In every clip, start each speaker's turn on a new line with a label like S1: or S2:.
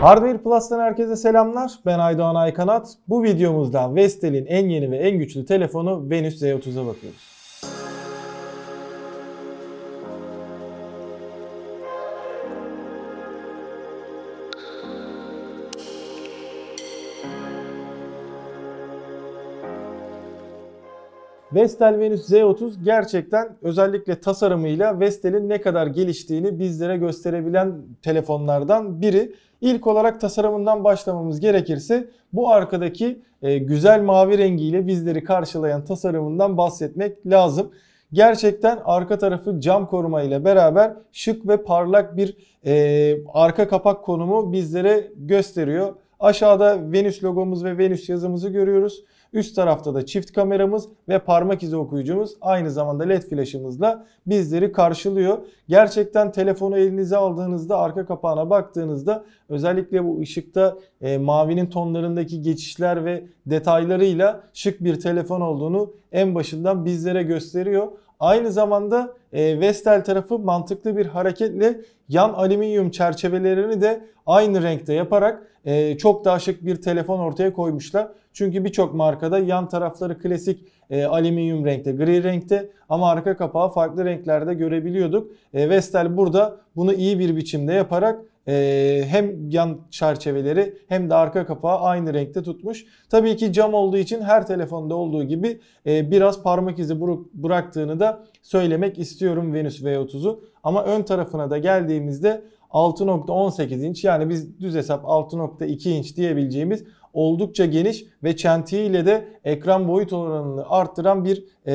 S1: Hardware Plus'tan herkese selamlar. Ben Aydoğan Aykanat. Bu videomuzda Vestel'in en yeni ve en güçlü telefonu Venus Z30'a bakıyoruz. Vestel Venus Z30 gerçekten özellikle tasarımıyla Vestel'in ne kadar geliştiğini bizlere gösterebilen telefonlardan biri. İlk olarak tasarımından başlamamız gerekirse bu arkadaki e, güzel mavi rengiyle bizleri karşılayan tasarımından bahsetmek lazım. Gerçekten arka tarafı cam koruma ile beraber şık ve parlak bir e, arka kapak konumu bizlere gösteriyor. Aşağıda Venüs logomuz ve Venüs yazımızı görüyoruz. Üst tarafta da çift kameramız ve parmak izi okuyucumuz aynı zamanda led flaşımızla bizleri karşılıyor. Gerçekten telefonu elinize aldığınızda arka kapağına baktığınızda özellikle bu ışıkta e, mavinin tonlarındaki geçişler ve detaylarıyla şık bir telefon olduğunu en başından bizlere gösteriyor. Aynı zamanda e, Vestel tarafı mantıklı bir hareketle yan alüminyum çerçevelerini de aynı renkte yaparak e, çok daha şık bir telefon ortaya koymuşlar. Çünkü birçok markada yan tarafları klasik e, alüminyum renkte, gri renkte ama arka kapağı farklı renklerde görebiliyorduk. E, Vestel burada bunu iyi bir biçimde yaparak ee, hem yan çerçeveleri hem de arka kapağı aynı renkte tutmuş. Tabii ki cam olduğu için her telefonda olduğu gibi e, biraz parmak izi bıraktığını da söylemek istiyorum Venus V30'u. Ama ön tarafına da geldiğimizde 6.18 inç yani biz düz hesap 6.2 inç diyebileceğimiz oldukça geniş ve çentiğiyle de ekran boyut oranını arttıran bir e,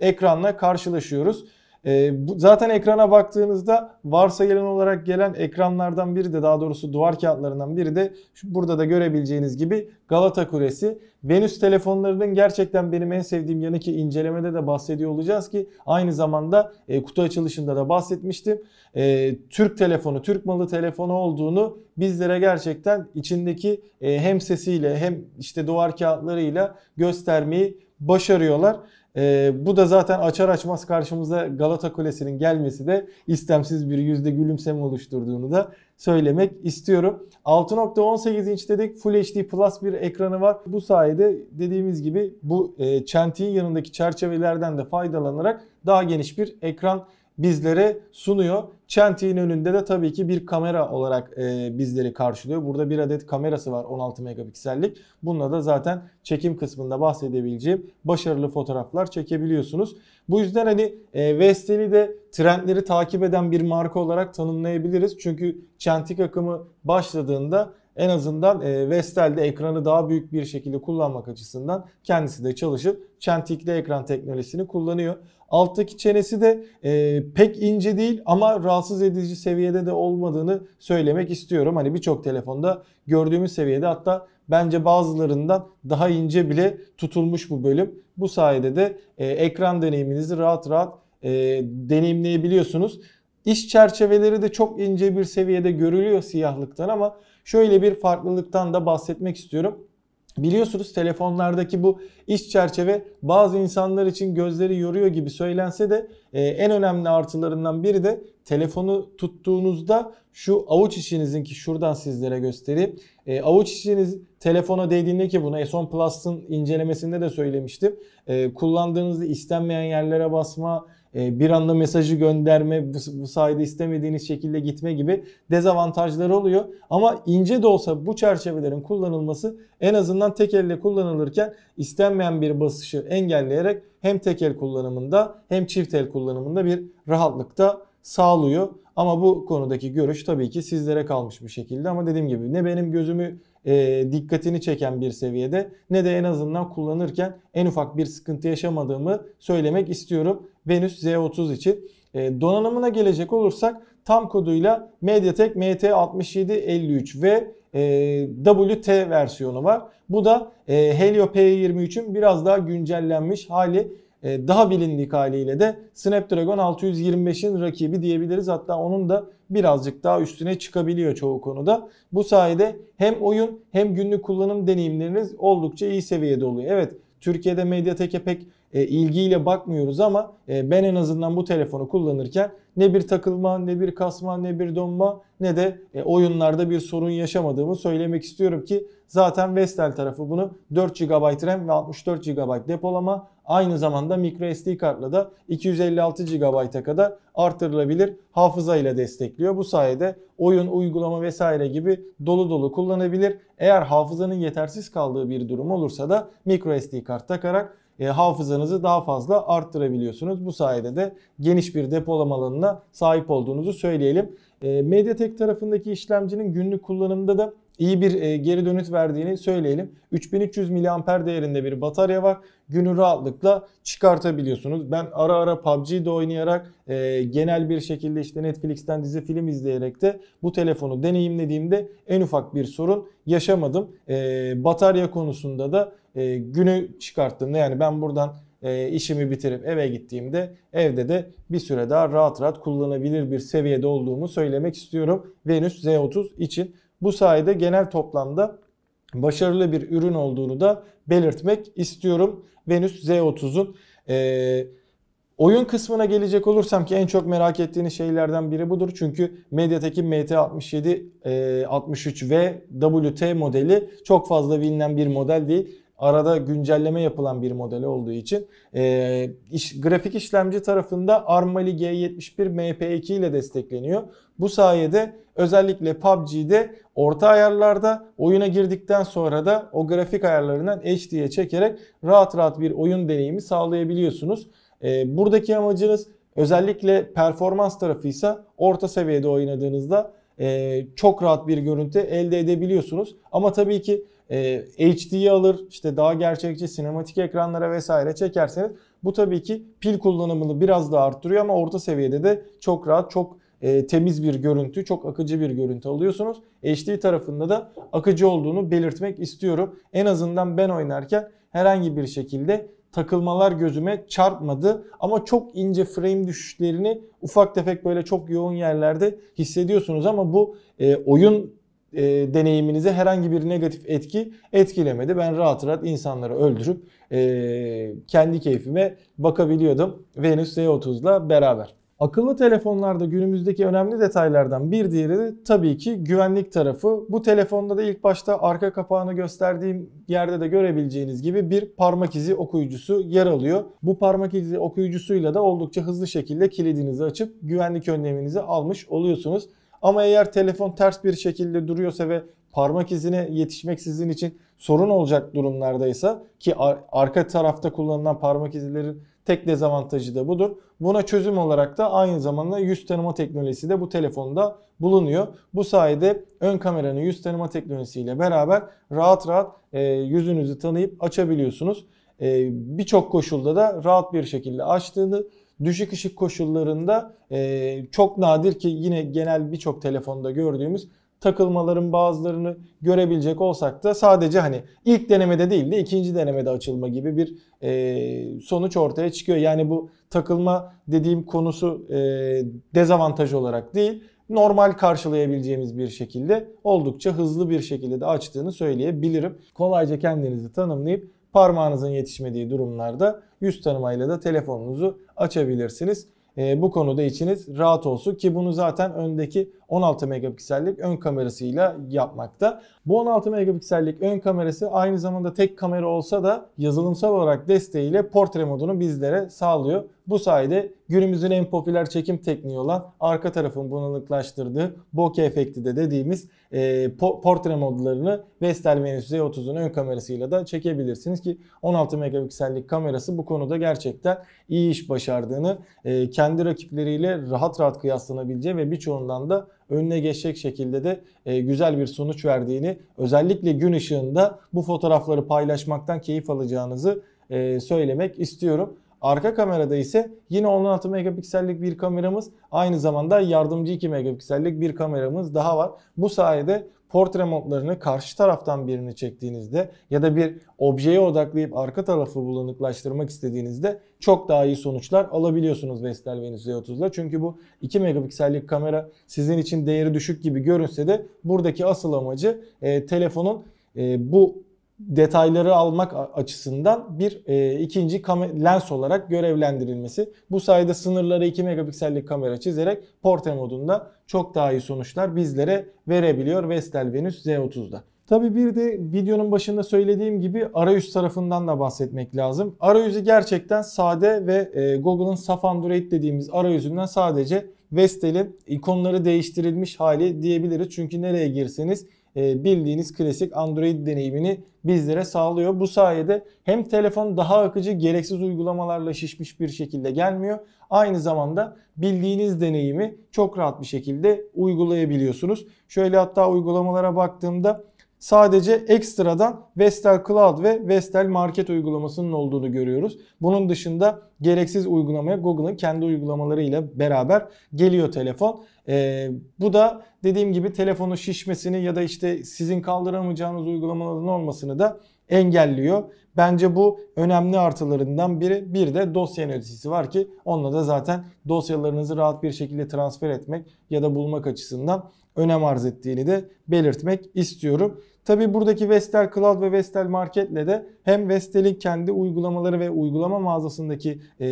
S1: ekranla karşılaşıyoruz. E, bu, zaten ekrana baktığınızda varsa gelen olarak gelen ekranlardan biri de daha doğrusu duvar kağıtlarından biri de şu, burada da görebileceğiniz gibi Galata Kulesi. Venüs telefonlarının gerçekten benim en sevdiğim yanı ki incelemede de bahsediyor olacağız ki aynı zamanda e, kutu açılışında da bahsetmiştim. E, Türk telefonu, Türk malı telefonu olduğunu bizlere gerçekten içindeki e, hem sesiyle hem işte duvar kağıtlarıyla göstermeyi başarıyorlar. E, bu da zaten açar açmaz karşımıza Galata Kulesi'nin gelmesi de istemsiz bir yüzde gülümseme oluşturduğunu da söylemek istiyorum. 6.18 inç dedik. Full HD Plus bir ekranı var. Bu sayede dediğimiz gibi bu e, çentiğin yanındaki çerçevelerden de faydalanarak daha geniş bir ekran bizlere sunuyor. Çentiğin önünde de tabii ki bir kamera olarak e, bizleri karşılıyor. Burada bir adet kamerası var 16 megapiksellik. Bununla da zaten çekim kısmında bahsedebileceğim başarılı fotoğraflar çekebiliyorsunuz. Bu yüzden hani e, Vestel'i de trendleri takip eden bir marka olarak tanımlayabiliriz. Çünkü çentik akımı başladığında en azından e, Vestel'de ekranı daha büyük bir şekilde kullanmak açısından kendisi de çalışıp çentikli ekran teknolojisini kullanıyor. Alttaki çenesi de e, pek ince değil ama rahatsız edici seviyede de olmadığını söylemek istiyorum. Hani birçok telefonda gördüğümüz seviyede hatta bence bazılarından daha ince bile tutulmuş bu bölüm. Bu sayede de e, ekran deneyiminizi rahat rahat e, deneyimleyebiliyorsunuz. İş çerçeveleri de çok ince bir seviyede görülüyor siyahlıktan ama Şöyle bir farklılıktan da bahsetmek istiyorum. Biliyorsunuz telefonlardaki bu iç çerçeve bazı insanlar için gözleri yoruyor gibi söylense de e, en önemli artılarından biri de telefonu tuttuğunuzda şu avuç içinizin ki şuradan sizlere göstereyim. E, avuç içiniz telefona değdiğinde ki bunu S10 Plus'ın incelemesinde de söylemiştim. E, kullandığınızda istenmeyen yerlere basma, e, bir anda mesajı gönderme, bu sayede istemediğiniz şekilde gitme gibi dezavantajları oluyor. Ama ince de olsa bu çerçevelerin kullanılması en azından tek elle kullanılırken istenmeyen bir basışı engelleyerek hem tek el kullanımında hem çift el kullanımında bir rahatlık da sağlıyor. Ama bu konudaki görüş tabii ki sizlere kalmış bir şekilde ama dediğim gibi ne benim gözümü e, dikkatini çeken bir seviyede ne de en azından kullanırken en ufak bir sıkıntı yaşamadığımı söylemek istiyorum Venüs Z30 için. E, donanımına gelecek olursak tam koduyla Mediatek MT6753 ve e, WT versiyonu var. Bu da e, Helio P23'ün biraz daha güncellenmiş hali. E, daha bilindik haliyle de Snapdragon 625'in rakibi diyebiliriz. Hatta onun da birazcık daha üstüne çıkabiliyor çoğu konuda. Bu sayede hem oyun hem günlük kullanım deneyimleriniz oldukça iyi seviyede oluyor. Evet Türkiye'de Mediatek'e pek e, ilgiyle bakmıyoruz ama e, ben en azından bu telefonu kullanırken ne bir takılma, ne bir kasma, ne bir donma ne de oyunlarda bir sorun yaşamadığımı söylemek istiyorum ki Zaten Vestel tarafı bunu 4 GB RAM ve 64 GB depolama aynı zamanda micro SD kartla da 256 GB'a kadar artırılabilir hafıza ile destekliyor. Bu sayede oyun, uygulama vesaire gibi dolu dolu kullanabilir. Eğer hafızanın yetersiz kaldığı bir durum olursa da micro SD kart takarak e, hafızanızı daha fazla arttırabiliyorsunuz. Bu sayede de geniş bir depolama alanına sahip olduğunuzu söyleyelim. E, MediaTek tarafındaki işlemcinin günlük kullanımda da iyi bir e, geri dönüt verdiğini söyleyelim. 3300 miliamper değerinde bir batarya var. Günü rahatlıkla çıkartabiliyorsunuz. Ben ara ara PUBG'de oynayarak e, genel bir şekilde işte Netflix'ten dizi film izleyerek de bu telefonu deneyimlediğimde en ufak bir sorun yaşamadım. E, batarya konusunda da e, günü çıkarttığımda Yani ben buradan e, işimi bitirip eve gittiğimde evde de bir süre daha rahat rahat kullanabilir bir seviyede olduğumu söylemek istiyorum. Venus Z30 için. Bu sayede genel toplamda başarılı bir ürün olduğunu da belirtmek istiyorum. Venüs Z30'un e, oyun kısmına gelecek olursam ki en çok merak ettiğiniz şeylerden biri budur. Çünkü Mediatek'in MT67, e, 63 ve WT modeli çok fazla bilinen bir model değil arada güncelleme yapılan bir model olduğu için e, iş, grafik işlemci tarafında ARM G71 MP2 ile destekleniyor. Bu sayede özellikle PUBG'de orta ayarlarda oyuna girdikten sonra da o grafik ayarlarından HD'ye çekerek rahat rahat bir oyun deneyimi sağlayabiliyorsunuz. E, buradaki amacınız özellikle performans tarafıysa orta seviyede oynadığınızda e, çok rahat bir görüntü elde edebiliyorsunuz. Ama tabii ki e, ee, HD'yi alır, işte daha gerçekçi sinematik ekranlara vesaire çekerseniz bu tabii ki pil kullanımını biraz daha arttırıyor ama orta seviyede de çok rahat, çok e, temiz bir görüntü, çok akıcı bir görüntü alıyorsunuz. HD tarafında da akıcı olduğunu belirtmek istiyorum. En azından ben oynarken herhangi bir şekilde takılmalar gözüme çarpmadı ama çok ince frame düşüşlerini ufak tefek böyle çok yoğun yerlerde hissediyorsunuz ama bu e, oyun e, deneyiminize herhangi bir negatif etki etkilemedi. Ben rahat rahat insanları öldürüp e, kendi keyfime bakabiliyordum Venus C30'la beraber. Akıllı telefonlarda günümüzdeki önemli detaylardan bir diğeri de tabii ki güvenlik tarafı. Bu telefonda da ilk başta arka kapağını gösterdiğim yerde de görebileceğiniz gibi bir parmak izi okuyucusu yer alıyor. Bu parmak izi okuyucusuyla da oldukça hızlı şekilde kilidinizi açıp güvenlik önleminizi almış oluyorsunuz. Ama eğer telefon ters bir şekilde duruyorsa ve parmak izine yetişmek sizin için sorun olacak durumlardaysa ki ar arka tarafta kullanılan parmak izlerin tek dezavantajı da budur. Buna çözüm olarak da aynı zamanda yüz tanıma teknolojisi de bu telefonda bulunuyor. Bu sayede ön kameranın yüz tanıma teknolojisiyle beraber rahat rahat e, yüzünüzü tanıyıp açabiliyorsunuz. E, Birçok koşulda da rahat bir şekilde açtığını düşük ışık koşullarında e, çok nadir ki yine genel birçok telefonda gördüğümüz takılmaların bazılarını görebilecek olsak da sadece hani ilk denemede değil de ikinci denemede açılma gibi bir e, sonuç ortaya çıkıyor. Yani bu takılma dediğim konusu e, dezavantaj olarak değil normal karşılayabileceğimiz bir şekilde oldukça hızlı bir şekilde de açtığını söyleyebilirim. Kolayca kendinizi tanımlayıp Parmağınızın yetişmediği durumlarda yüz tanımayla da telefonunuzu açabilirsiniz. E, bu konuda içiniz rahat olsun ki bunu zaten öndeki 16 megapiksellik ön kamerasıyla yapmakta. Bu 16 megapiksellik ön kamerası aynı zamanda tek kamera olsa da yazılımsal olarak desteğiyle portre modunu bizlere sağlıyor. Bu sayede günümüzün en popüler çekim tekniği olan arka tarafın bunalıklaştırdığı bokeh efekti de dediğimiz e, po- portre modlarını Vestel Venus Z30'un ön kamerasıyla da çekebilirsiniz ki 16 megapiksellik kamerası bu konuda gerçekten iyi iş başardığını, e, kendi rakipleriyle rahat rahat kıyaslanabileceği ve birçoğundan da önüne geçecek şekilde de e, güzel bir sonuç verdiğini özellikle gün ışığında bu fotoğrafları paylaşmaktan keyif alacağınızı e, söylemek istiyorum. Arka kamerada ise yine 16 megapiksellik bir kameramız aynı zamanda yardımcı 2 megapiksellik bir kameramız daha var. Bu sayede portre modlarını karşı taraftan birini çektiğinizde ya da bir objeye odaklayıp arka tarafı bulanıklaştırmak istediğinizde çok daha iyi sonuçlar alabiliyorsunuz Vestel Venus Z30'la. Çünkü bu 2 megapiksellik kamera sizin için değeri düşük gibi görünse de buradaki asıl amacı e, telefonun e, bu detayları almak açısından bir e, ikinci lens olarak görevlendirilmesi. Bu sayede sınırları 2 megapiksellik kamera çizerek portre modunda çok daha iyi sonuçlar bizlere verebiliyor Vestel Venus Z30'da. Tabi bir de videonun başında söylediğim gibi arayüz tarafından da bahsetmek lazım. Arayüzü gerçekten sade ve e, Google'ın Saf Android dediğimiz arayüzünden sadece Vestel'in ikonları değiştirilmiş hali diyebiliriz. Çünkü nereye girseniz ee, bildiğiniz klasik Android deneyimini bizlere sağlıyor. Bu sayede hem telefon daha akıcı gereksiz uygulamalarla şişmiş bir şekilde gelmiyor. Aynı zamanda bildiğiniz deneyimi çok rahat bir şekilde uygulayabiliyorsunuz. Şöyle hatta uygulamalara baktığımda sadece ekstradan Vestel Cloud ve Vestel Market uygulamasının olduğunu görüyoruz. Bunun dışında gereksiz uygulamaya Google'ın kendi uygulamalarıyla beraber geliyor telefon. Ee, bu da dediğim gibi telefonun şişmesini ya da işte sizin kaldıramayacağınız uygulamaların olmasını da engelliyor. Bence bu önemli artılarından biri. Bir de dosya yöneticisi var ki onunla da zaten dosyalarınızı rahat bir şekilde transfer etmek ya da bulmak açısından önem arz ettiğini de belirtmek istiyorum. Tabi buradaki Vestel Cloud ve Vestel Market'le de hem Vestel'in kendi uygulamaları ve uygulama mağazasındaki e,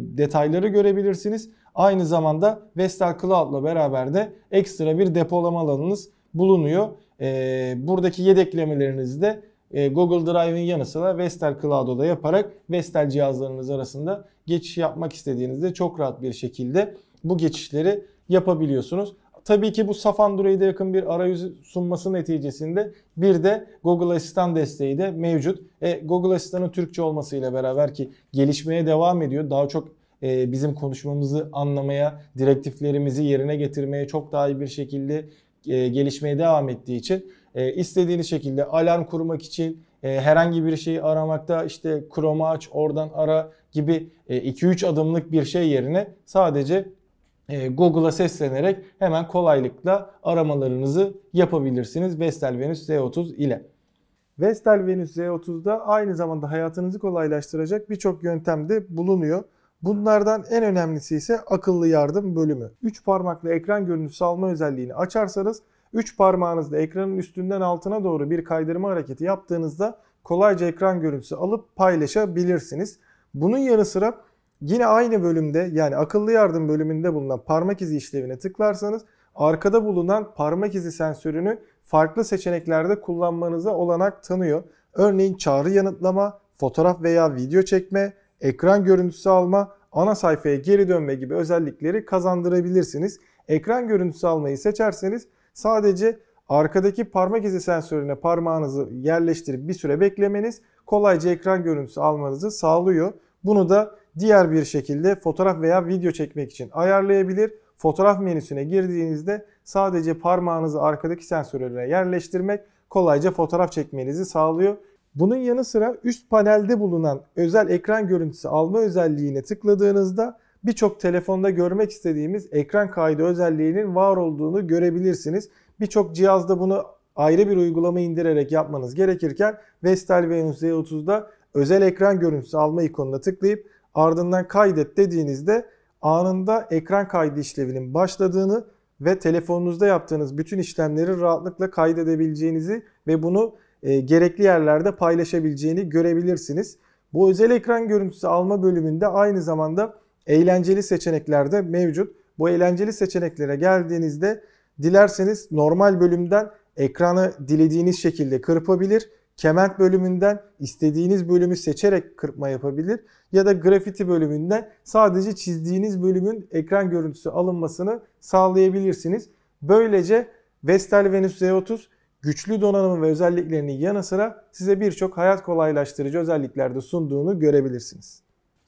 S1: detayları görebilirsiniz. Aynı zamanda Vestel Cloud'la beraber de ekstra bir depolama alanınız bulunuyor. E, buradaki yedeklemelerinizi de e, Google Drive'in yanı sıra Vestel Cloud'u da yaparak Vestel cihazlarınız arasında geçiş yapmak istediğinizde çok rahat bir şekilde bu geçişleri yapabiliyorsunuz. Tabii ki bu Safan Durey'de yakın bir arayüz sunması neticesinde bir de Google Asistan desteği de mevcut. E, Google Asistan'ın Türkçe olmasıyla beraber ki gelişmeye devam ediyor. Daha çok e, bizim konuşmamızı anlamaya, direktiflerimizi yerine getirmeye çok daha iyi bir şekilde e, gelişmeye devam ettiği için e, istediğiniz şekilde alarm kurmak için e, herhangi bir şeyi aramakta işte Chrome aç oradan ara gibi 2-3 e, adımlık bir şey yerine sadece e, Google'a seslenerek hemen kolaylıkla aramalarınızı yapabilirsiniz Vestel Venus Z30 ile. Vestel Venus Z30'da aynı zamanda hayatınızı kolaylaştıracak birçok yöntem de bulunuyor. Bunlardan en önemlisi ise akıllı yardım bölümü. 3 parmakla ekran görüntüsü alma özelliğini açarsanız 3 parmağınızla ekranın üstünden altına doğru bir kaydırma hareketi yaptığınızda kolayca ekran görüntüsü alıp paylaşabilirsiniz. Bunun yanı sıra Yine aynı bölümde yani akıllı yardım bölümünde bulunan parmak izi işlevine tıklarsanız arkada bulunan parmak izi sensörünü farklı seçeneklerde kullanmanıza olanak tanıyor. Örneğin çağrı yanıtlama, fotoğraf veya video çekme, ekran görüntüsü alma, ana sayfaya geri dönme gibi özellikleri kazandırabilirsiniz. Ekran görüntüsü almayı seçerseniz sadece arkadaki parmak izi sensörüne parmağınızı yerleştirip bir süre beklemeniz kolayca ekran görüntüsü almanızı sağlıyor. Bunu da diğer bir şekilde fotoğraf veya video çekmek için ayarlayabilir. Fotoğraf menüsüne girdiğinizde sadece parmağınızı arkadaki sensörlere yerleştirmek kolayca fotoğraf çekmenizi sağlıyor. Bunun yanı sıra üst panelde bulunan özel ekran görüntüsü alma özelliğine tıkladığınızda birçok telefonda görmek istediğimiz ekran kaydı özelliğinin var olduğunu görebilirsiniz. Birçok cihazda bunu ayrı bir uygulama indirerek yapmanız gerekirken Vestel Venus Z30'da özel ekran görüntüsü alma ikonuna tıklayıp ardından kaydet dediğinizde anında ekran kaydı işleminin başladığını ve telefonunuzda yaptığınız bütün işlemleri rahatlıkla kaydedebileceğinizi ve bunu e, gerekli yerlerde paylaşabileceğini görebilirsiniz. Bu özel ekran görüntüsü alma bölümünde aynı zamanda eğlenceli seçenekler de mevcut. Bu eğlenceli seçeneklere geldiğinizde dilerseniz normal bölümden ekranı dilediğiniz şekilde kırpabilir Kement bölümünden istediğiniz bölümü seçerek kırpma yapabilir ya da grafiti bölümünden sadece çizdiğiniz bölümün ekran görüntüsü alınmasını sağlayabilirsiniz. Böylece Vestel Venus Z30 güçlü donanımı ve özelliklerinin yanı sıra size birçok hayat kolaylaştırıcı özellikler de sunduğunu görebilirsiniz.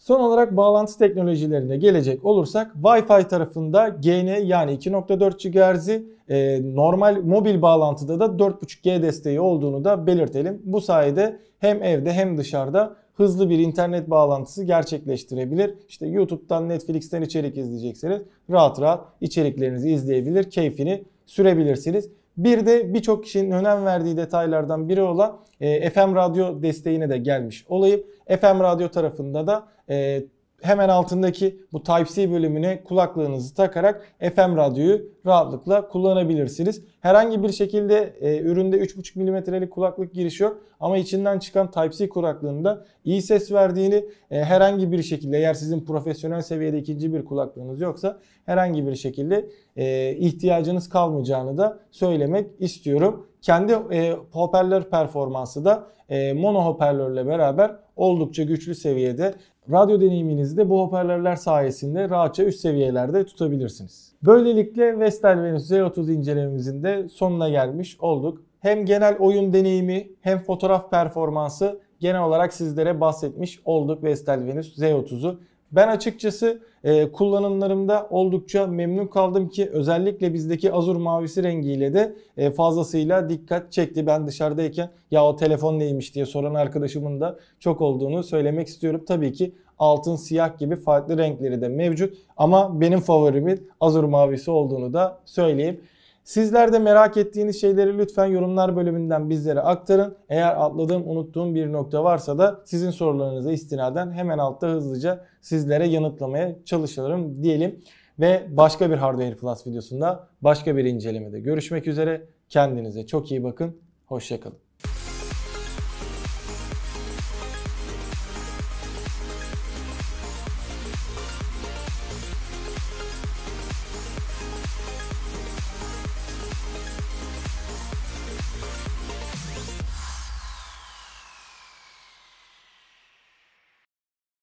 S1: Son olarak bağlantı teknolojilerine gelecek olursak Wi-Fi tarafında GN yani 2.4 GHz e, normal mobil bağlantıda da 4.5G desteği olduğunu da belirtelim. Bu sayede hem evde hem dışarıda hızlı bir internet bağlantısı gerçekleştirebilir. İşte YouTube'dan Netflix'ten içerik izleyecekseniz rahat rahat içeriklerinizi izleyebilir, keyfini sürebilirsiniz. Bir de birçok kişinin önem verdiği detaylardan biri olan e, FM radyo desteğine de gelmiş olayım. FM radyo tarafında da e, hemen altındaki bu Type-C bölümüne kulaklığınızı takarak FM radyoyu rahatlıkla kullanabilirsiniz. Herhangi bir şekilde e, üründe 3.5 milimetrelik kulaklık girişi yok ama içinden çıkan Type-C kulaklığında iyi ses verdiğini e, herhangi bir şekilde eğer sizin profesyonel seviyede ikinci bir kulaklığınız yoksa herhangi bir şekilde e, ihtiyacınız kalmayacağını da söylemek istiyorum. Kendi e, hoparlör performansı da e, mono hoparlörle beraber oldukça güçlü seviyede radyo deneyiminizi de bu hoparlörler sayesinde rahatça üst seviyelerde tutabilirsiniz. Böylelikle Vestel Venus Z30 incelememizin de sonuna gelmiş olduk. Hem genel oyun deneyimi hem fotoğraf performansı genel olarak sizlere bahsetmiş olduk Vestel Venus Z30'u. Ben açıkçası e, kullanımlarımda oldukça memnun kaldım ki özellikle bizdeki azur mavisi rengiyle de e, fazlasıyla dikkat çekti. Ben dışarıdayken ya o telefon neymiş diye soran arkadaşımın da çok olduğunu söylemek istiyorum. Tabii ki altın, siyah gibi farklı renkleri de mevcut ama benim favorimin azur mavisi olduğunu da söyleyeyim. Sizler de merak ettiğiniz şeyleri lütfen yorumlar bölümünden bizlere aktarın. Eğer atladığım, unuttuğum bir nokta varsa da sizin sorularınıza istinaden hemen altta hızlıca sizlere yanıtlamaya çalışırım diyelim. Ve başka bir Hardware Plus videosunda başka bir incelemede görüşmek üzere. Kendinize çok iyi bakın. Hoşçakalın.